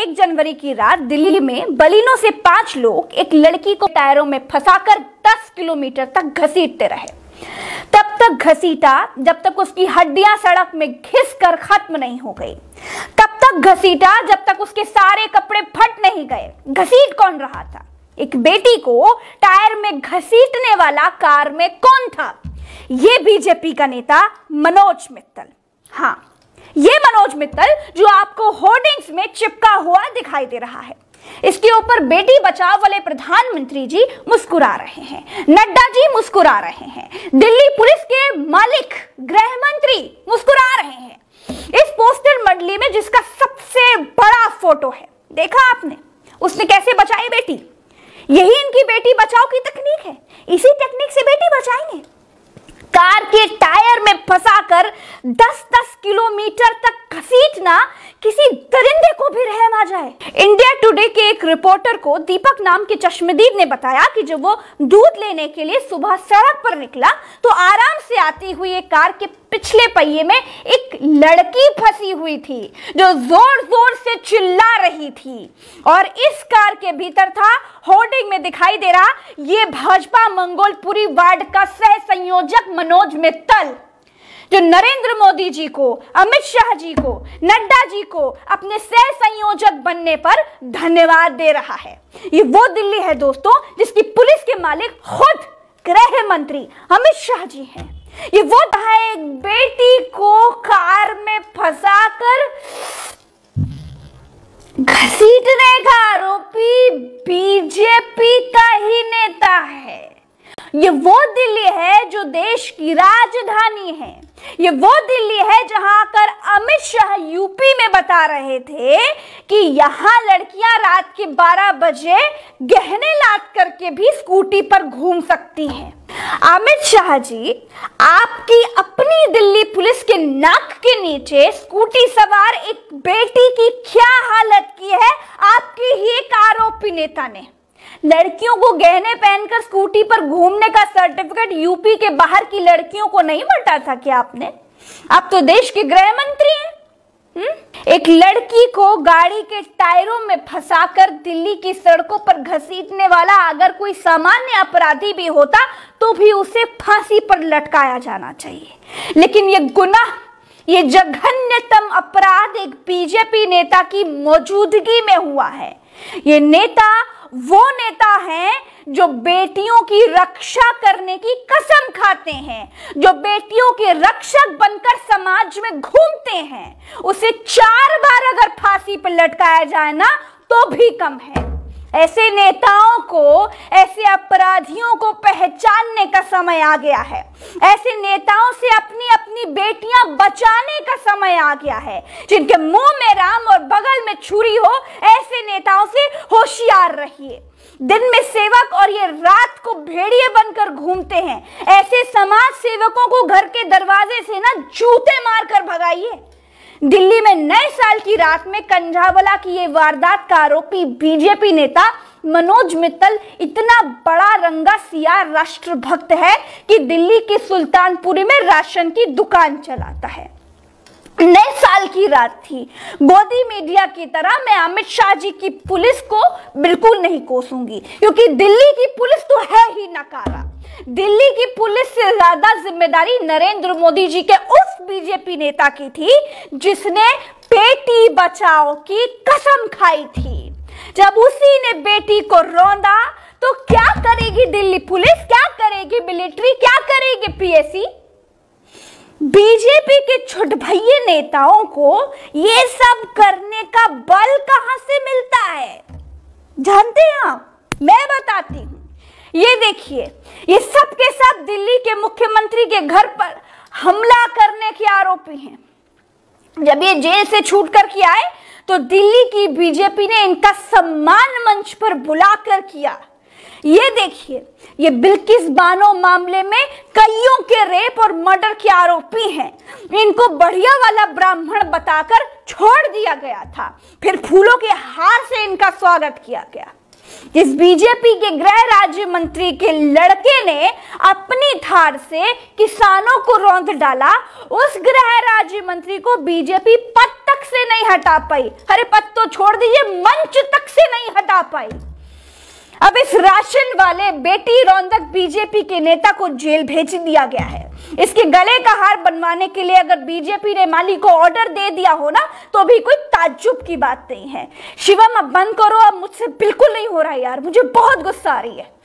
एक जनवरी की रात दिल्ली में बलिनों से पांच लोग एक लड़की को टायरों में फंसाकर 10 किलोमीटर तक घसीटते रहे तब तक घसीटा जब तक उसकी हड्डियां सड़क में घिस कर खत्म नहीं हो गई तब तक घसीटा जब तक उसके सारे कपड़े फट नहीं गए घसीट कौन रहा था एक बेटी को टायर में घसीटने वाला कार में कौन था यह बीजेपी का नेता मनोज मित्तल हाँ ये मनोज मित्तल जो आपको होर्डिंग चिपका हुआ दिखाई दे रहा है इसके ऊपर बेटी बचाव वाले प्रधानमंत्री जी मुस्कुरा रहे हैं नड्डा जी मुस्कुरा रहे हैं दिल्ली पुलिस के मालिक गृह मंत्री मुस्कुरा रहे हैं इस पोस्टर मंडली में जिसका सबसे बड़ा फोटो है देखा आपने उसने कैसे बचाई बेटी यही इनकी बेटी बचाओ की तकनीक है इसी तकनीक से बेटी बचाएंगे कार के टायर में फंसा कर दस दस किलोमीटर तक घसीटना किसी दरिंदे जाए इंडिया टुडे के एक रिपोर्टर को दीपक नाम के चश्मदीद ने बताया कि जब वो दूध लेने के लिए सुबह सड़क पर निकला तो आराम से आती हुई एक कार के पिछले पहिए में एक लड़की फंसी हुई थी जो जोर जोर से चिल्ला रही थी और इस कार के भीतर था होर्डिंग में दिखाई दे रहा ये भाजपा मंगोलपुरी वार्ड का सह संयोजक मनोज मित्तल जो नरेंद्र मोदी जी को अमित शाह जी को नड्डा जी को अपने सह संयोजक बनने पर धन्यवाद दे रहा है ये वो दिल्ली है दोस्तों जिसकी पुलिस के मालिक खुद गृह मंत्री अमित शाह जी हैं ये वो था एक बेटी को कार में कर घसीटने का आरोपी बीजेपी का ही नेता है ये वो दिल्ली है जो देश की राजधानी है ये वो दिल्ली है जहां आकर अमित शाह यूपी में बता रहे थे कि यहां लड़कियां रात के 12 बजे गहने लाद करके भी स्कूटी पर घूम सकती हैं अमित शाह जी आपकी अपनी दिल्ली पुलिस के नाक के नीचे स्कूटी सवार एक बेटी की क्या हालत की है आपके ही एक आरोपी नेता ने लड़कियों को गहने पहनकर स्कूटी पर घूमने का सर्टिफिकेट यूपी के बाहर की लड़कियों को नहीं बांटा था क्या आपने आप तो देश के गृह मंत्री हैं हम्म? एक लड़की को गाड़ी के टायरों में फंसाकर दिल्ली की सड़कों पर घसीटने वाला अगर कोई सामान्य अपराधी भी होता तो भी उसे फांसी पर लटकाया जाना चाहिए लेकिन यह गुनाह ये जघन्यतम अपराध एक बीजेपी नेता की मौजूदगी में हुआ है ये नेता वो नेता हैं जो बेटियों की रक्षा करने की कसम खाते हैं जो बेटियों के रक्षक बनकर समाज में घूमते हैं उसे चार बार अगर फांसी पर लटकाया जाए ना तो भी कम है ऐसे नेताओं को ऐसे अपराधियों को पहचानने का समय आ गया है ऐसे नेताओं से अपनी अपनी बेटियां बचाने का समय आ गया है जिनके मुंह में राम और बगल में छुरी हो ऐसे नेताओं से होशियार रहिए दिन में सेवक और ये रात को भेड़िए बनकर घूमते हैं ऐसे समाज सेवकों को घर के दरवाजे से ना जूते मारकर भगाइए दिल्ली में नए साल की रात में कंझावला की ये वारदात का आरोपी बीजेपी नेता मनोज मित्तल इतना बड़ा रंगा सिया राष्ट्रभक्त है कि दिल्ली के सुल्तानपुरी में राशन की दुकान चलाता है नए साल की रात थी गोदी मीडिया की तरह मैं अमित शाह जी की पुलिस को बिल्कुल नहीं कोसूंगी क्योंकि दिल्ली की पुलिस तो है ही नकारा दिल्ली की पुलिस से ज्यादा जिम्मेदारी नरेंद्र मोदी जी के उस बीजेपी नेता की थी जिसने बेटी बचाओ की कसम खाई थी जब उसी ने बेटी को रोंदा तो क्या करेगी दिल्ली पुलिस क्या करेगी मिलिट्री क्या करेगी पीएससी बीजेपी के छुट नेताओं को ये सब करने का बल कहां से मिलता है जानते हैं आप मैं बताती हूं ये देखिए ये सब के सब दिल्ली के मुख्यमंत्री के घर पर हमला करने के आरोपी हैं जब ये जेल से छूट कर के आए तो दिल्ली की बीजेपी ने इनका सम्मान मंच पर बुलाकर किया ये देखिए ये बिल्किस बानो मामले में कईयों के रेप और मर्डर के आरोपी हैं इनको बढ़िया वाला ब्राह्मण बताकर छोड़ दिया गया था फिर फूलों के हार से इनका स्वागत किया गया जिस बीजेपी के गृह राज्य मंत्री के लड़के ने अपनी थार से किसानों को रौंद डाला उस गृह राज्य मंत्री को बीजेपी पद तक से नहीं हटा पाई अरे पद तो छोड़ दीजिए मंच तक से नहीं हटा पाई अब इस राशन वाले बेटी रौनक बीजेपी के नेता को जेल भेज दिया गया है इसके गले का हार बनवाने के लिए अगर बीजेपी ने माली को ऑर्डर दे दिया हो ना तो भी कोई ताज्जुब की बात नहीं है शिवम अब बंद करो अब मुझसे बिल्कुल नहीं हो रहा यार मुझे बहुत गुस्सा आ रही है